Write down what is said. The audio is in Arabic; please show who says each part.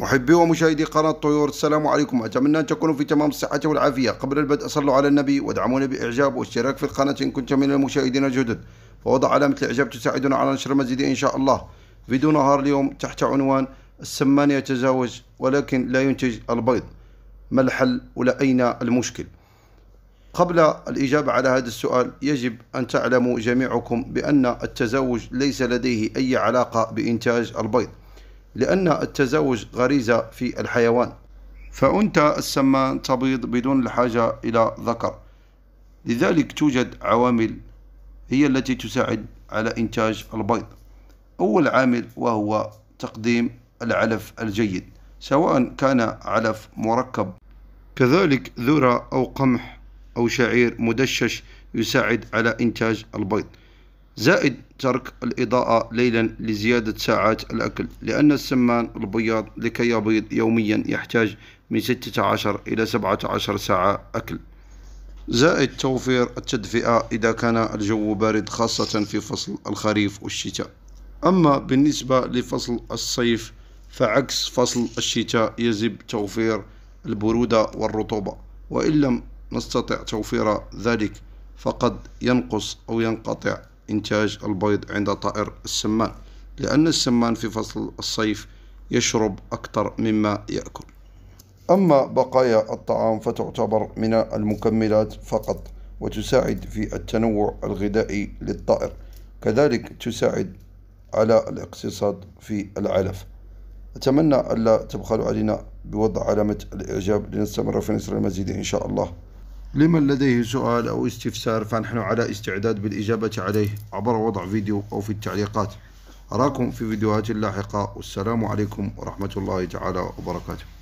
Speaker 1: محبي ومشاهدي قناة طيور السلام عليكم أتمنى أن تكونوا في تمام الصحة والعافية قبل البدء صلوا على النبي وادعمونا بإعجاب واشتراك في القناة إن كنت من المشاهدين الجدد فوضع علامة الإعجاب تساعدنا على نشر المزيد إن شاء الله فيديو نهار اليوم تحت عنوان السمان يتزاوج ولكن لا ينتج البيض ما الحل ولا أين المشكل قبل الإجابة على هذا السؤال يجب أن تعلموا جميعكم بأن التزاوج ليس لديه أي علاقة بإنتاج البيض لأن التزاوج غريزة في الحيوان فأنت السمان تبيض بدون الحاجة إلى ذكر لذلك توجد عوامل هي التي تساعد على إنتاج البيض أول عامل وهو تقديم العلف الجيد سواء كان علف مركب كذلك ذرة أو قمح أو شعير مدشش يساعد على إنتاج البيض زائد ترك الإضاءة ليلا لزيادة ساعات الأكل لأن السمان البياض لكي يبيض يوميا يحتاج من 16 إلى 17 ساعة أكل زائد توفير التدفئة إذا كان الجو بارد خاصة في فصل الخريف والشتاء أما بالنسبة لفصل الصيف فعكس فصل الشتاء يجب توفير البرودة والرطوبة وإن لم نستطع توفير ذلك فقد ينقص أو ينقطع إنتاج البيض عند طائر السمان لأن السمان في فصل الصيف يشرب أكثر مما يأكل أما بقايا الطعام فتعتبر من المكملات فقط وتساعد في التنوع الغذائي للطائر كذلك تساعد على الاقتصاد في العلف أتمنى ألا تبخلوا علينا بوضع علامة الإعجاب لنستمر في نشر المزيد إن شاء الله لمن لديه سؤال أو استفسار فنحن على استعداد بالإجابة عليه عبر وضع فيديو أو في التعليقات أراكم في فيديوهات لاحقة والسلام عليكم ورحمة الله تعالى وبركاته